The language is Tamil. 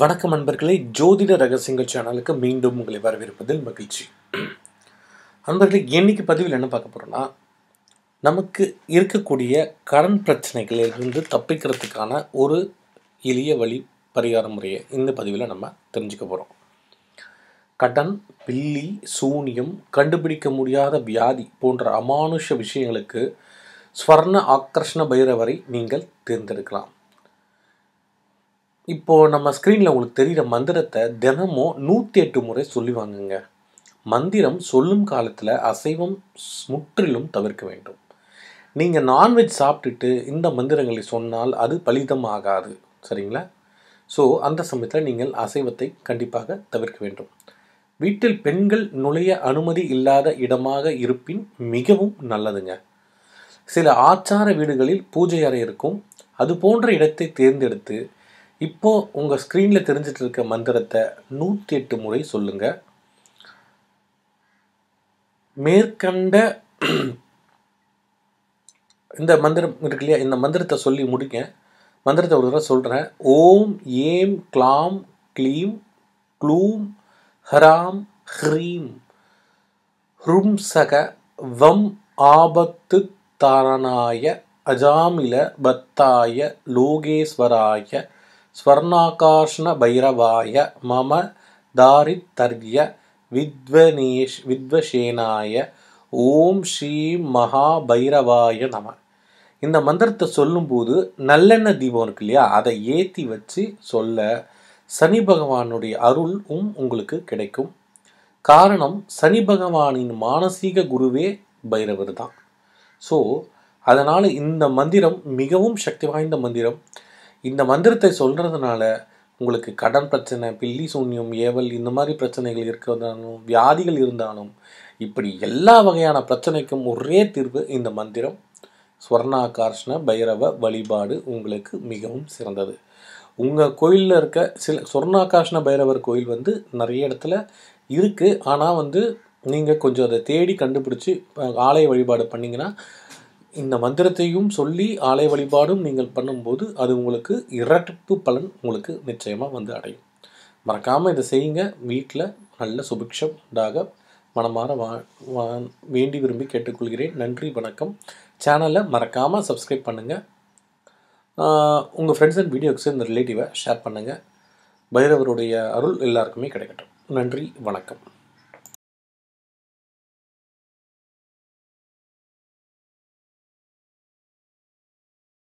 வணக்கம் நண்பர்களே ஜோதிட ரகசியங்கள் சேனலுக்கு மீண்டும் உங்களை வரவேற்பதில் மகிழ்ச்சி நண்பர்களே என்னைக்கு பதிவில் என்ன பார்க்க போகிறோன்னா நமக்கு இருக்கக்கூடிய கடன் பிரச்சனைகளிலிருந்து தப்பிக்கிறதுக்கான ஒரு எளிய வழி பரிகார முறையை இந்த பதிவில் நம்ம தெரிஞ்சுக்க போகிறோம் கடன் பில்லி சூனியம் கண்டுபிடிக்க முடியாத வியாதி போன்ற அமானுஷ விஷயங்களுக்கு ஸ்வர்ண ஆக்கர்ஷண பைரவரை நீங்கள் தேர்ந்தெடுக்கலாம் இப்போது நம்ம ஸ்க்ரீனில் உங்களுக்கு தெரிகிற மந்திரத்தை தினமும் நூற்றி எட்டு முறை சொல்லி வாங்குங்க மந்திரம் சொல்லும் காலத்தில் அசைவம் முற்றிலும் தவிர்க்க வேண்டும் நீங்கள் நான்வெஜ் சாப்பிட்டுட்டு இந்த மந்திரங்களை சொன்னால் அது பலிதமாகாது சரிங்களா ஸோ அந்த சமயத்தில் நீங்கள் அசைவத்தை கண்டிப்பாக தவிர்க்க வேண்டும் வீட்டில் பெண்கள் நுழைய அனுமதி இல்லாத இடமாக இருப்பின் மிகவும் நல்லதுங்க சில ஆச்சார வீடுகளில் பூஜை அறை இருக்கும் அது போன்ற இடத்தை தேர்ந்தெடுத்து இப்போது உங்கள் ஸ்க்ரீனில் தெரிஞ்சிட்டு இருக்க மந்திரத்தை நூற்றி எட்டு முறை சொல்லுங்கள் மேற்கண்ட இந்த மந்திரம் இருக்கு இல்லையா இந்த மந்திரத்தை சொல்லி முடிங்க மந்திரத்தை ஒரு தடவை சொல்கிறேன் ஓம் ஏம் கிளாம் க்ளீம் க்ளூம் ஹராம் ஹ்ரீம் ஹ்ரும் சக வம் ஆபத்து தாரணாய அஜாமில பத்தாய லோகேஸ்வராய ஸ்வர்ணாகாஷ்ண பைரவாய மம தாரித்தர்ய வித்வனேஷ் வித்வசேனாய ஓம் ஸ்ரீம் மகாபைரவாய நம இந்த மந்திரத்தை சொல்லும்போது நல்லெண்ணெய் தீபம் இருக்கு இல்லையா அதை ஏற்றி வச்சு சொல்ல சனி பகவானுடைய அருளும் உங்களுக்கு கிடைக்கும் காரணம் சனி பகவானின் மானசீக குருவே பைரவர் தான் ஸோ அதனால் இந்த மந்திரம் மிகவும் சக்தி வாய்ந்த மந்திரம் இந்த மந்திரத்தை சொல்கிறதுனால உங்களுக்கு கடன் பிரச்சனை பில்லி சூன்யம் ஏவல் இந்த மாதிரி பிரச்சனைகள் இருக்கிறதாலும் வியாதிகள் இருந்தாலும் இப்படி எல்லா வகையான பிரச்சனைக்கும் ஒரே தீர்வு இந்த மந்திரம் ஸ்வர்ணாகார்ஷ்ண பைரவ வழிபாடு உங்களுக்கு மிகவும் சிறந்தது உங்கள் கோயிலில் இருக்க சில சொர்ணாகாஷ்ண பைரவர் கோயில் வந்து நிறைய இடத்துல இருக்குது ஆனால் வந்து நீங்கள் கொஞ்சம் அதை தேடி கண்டுபிடிச்சி ஆலய வழிபாடு பண்ணிங்கன்னா இந்த மந்திரத்தையும் சொல்லி ஆலய வழிபாடும் நீங்கள் பண்ணும்போது அது உங்களுக்கு இரட்டிப்பு பலன் உங்களுக்கு நிச்சயமாக வந்து அடையும் மறக்காமல் இதை செய்யுங்க வீட்டில் நல்ல சுபிக்ஷம் உண்டாக மனமாற வா வா வேண்டி விரும்பி கேட்டுக்கொள்கிறேன் நன்றி வணக்கம் சேனலை மறக்காமல் சப்ஸ்கிரைப் பண்ணுங்கள் உங்கள் ஃப்ரெண்ட்ஸ் அண்ட் வீடியோக்ஸ் இந்த ரிலேட்டிவை ஷேர் பண்ணுங்கள் பைரவருடைய அருள் எல்லாருக்குமே கிடைக்கட்டும் நன்றி வணக்கம்